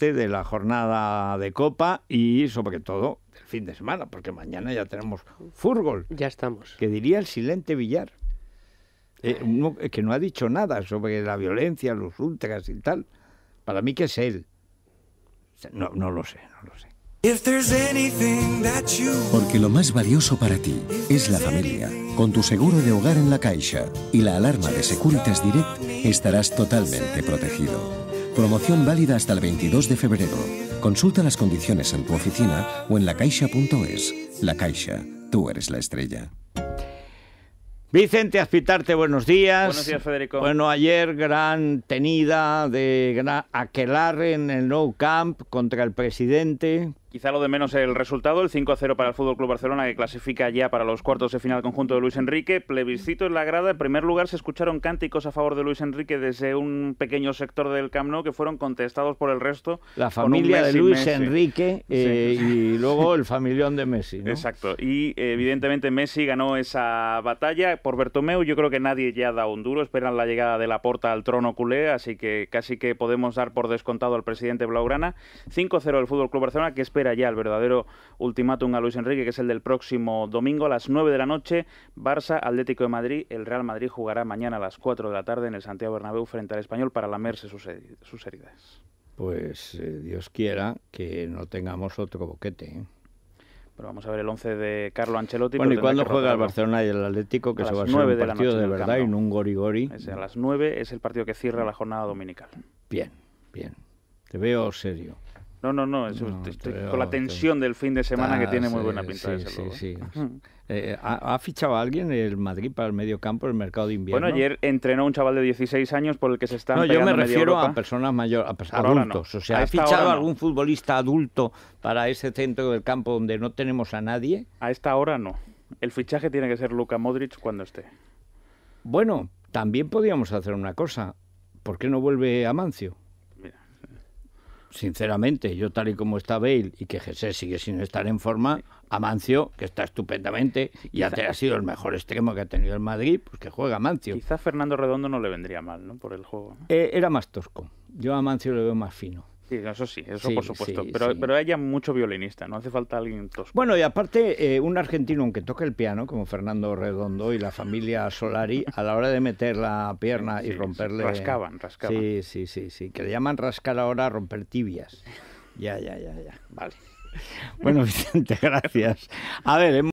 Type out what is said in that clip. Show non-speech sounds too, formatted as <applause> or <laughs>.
Este de la jornada de Copa y sobre todo del fin de semana, porque mañana ya tenemos Furgol. Ya estamos. Que diría el silente Villar. Eh, eh. Eh, que no ha dicho nada sobre la violencia, los ultras y tal. Para mí que es él. No, no lo sé, no lo sé. Porque lo más valioso para ti es la familia. Con tu seguro de hogar en la Caixa y la alarma de Securitas Direct estarás totalmente protegido. Promoción válida hasta el 22 de febrero. Consulta las condiciones en tu oficina o en lacaixa.es. La Caixa, tú eres la estrella. Vicente Azpitarte, buenos días. Buenos días, Federico. Bueno, ayer gran tenida de gran aquelarre en el No Camp contra el presidente Quizá lo de menos el resultado, el 5-0 para el Fútbol Club Barcelona que clasifica ya para los cuartos de final conjunto de Luis Enrique. Plebiscito en la grada. En primer lugar se escucharon cánticos a favor de Luis Enrique desde un pequeño sector del Camp Nou que fueron contestados por el resto. La familia de Luis Enrique eh, y <laughs> luego el familión de Messi. Exacto. Y evidentemente Messi ganó esa batalla por Bertomeu. Yo creo que nadie ya da un duro. Esperan la llegada de la porta al trono culé, así que casi que podemos dar por descontado al presidente Blaugrana. 5-0 el Fútbol Club Barcelona que espera ya el verdadero ultimátum a Luis Enrique, que es el del próximo domingo a las 9 de la noche. Barça, Atlético de Madrid. El Real Madrid jugará mañana a las 4 de la tarde en el Santiago Bernabéu frente al Español para lamerse sus, heridas. Pues eh, Dios quiera que no tengamos otro boquete. ¿eh? Pero vamos a ver el 11 de Carlo Ancelotti. Bueno, ¿y cuándo juega el Barcelona y el Atlético? Que se va a ser un de partido de, verdad y un gorigori. A las 9 es el partido que cierra la jornada dominical. Bien, bien. Te veo serio. No, no, no, estoy, con la tensión del fin de semana que ah, tiene muy buena pinta. Sí, sí, ¿eh? Eh, eh, ¿ha, fichado alguien el Madrid para el medio campo, el mercado de invierno? Bueno, ayer entrenó un chaval de 16 años por el que se está... No, yo me refiero a personas mayores, a adultos. O sea, ¿ha fichado algún futbolista adulto para ese centro del campo donde no tenemos a nadie? A esta hora no. El fichaje tiene que ser Luka Modric cuando esté. Bueno, también podríamos hacer una cosa. ¿Por qué no vuelve Amancio? sinceramente, yo tal y como está Bale y que Jesse sigue sin estar en forma, Amancio, que está estupendamente y ha sido el mejor extremo que ha tenido el Madrid, pues que juega Amancio. Quizás Fernando Redondo no le vendría mal, ¿no? Por el juego. Eh, era más tosco. Yo a Amancio le veo más fino. Sí, eso sí, eso por supuesto. pero, ella pero mucho violinista, no hace falta alguien tosco. Bueno, y aparte, eh, un argentino, aunque toque el piano, como Fernando Redondo y la familia Solari, a la hora de meter la pierna y romperle. Rascaban, rascaban. Sí, sí, sí, sí. Que le llaman rascar ahora romper tibias. Ya, ya, ya, ya. Vale. Bueno, <laughs> Vicente, gracias. A ver, hemos.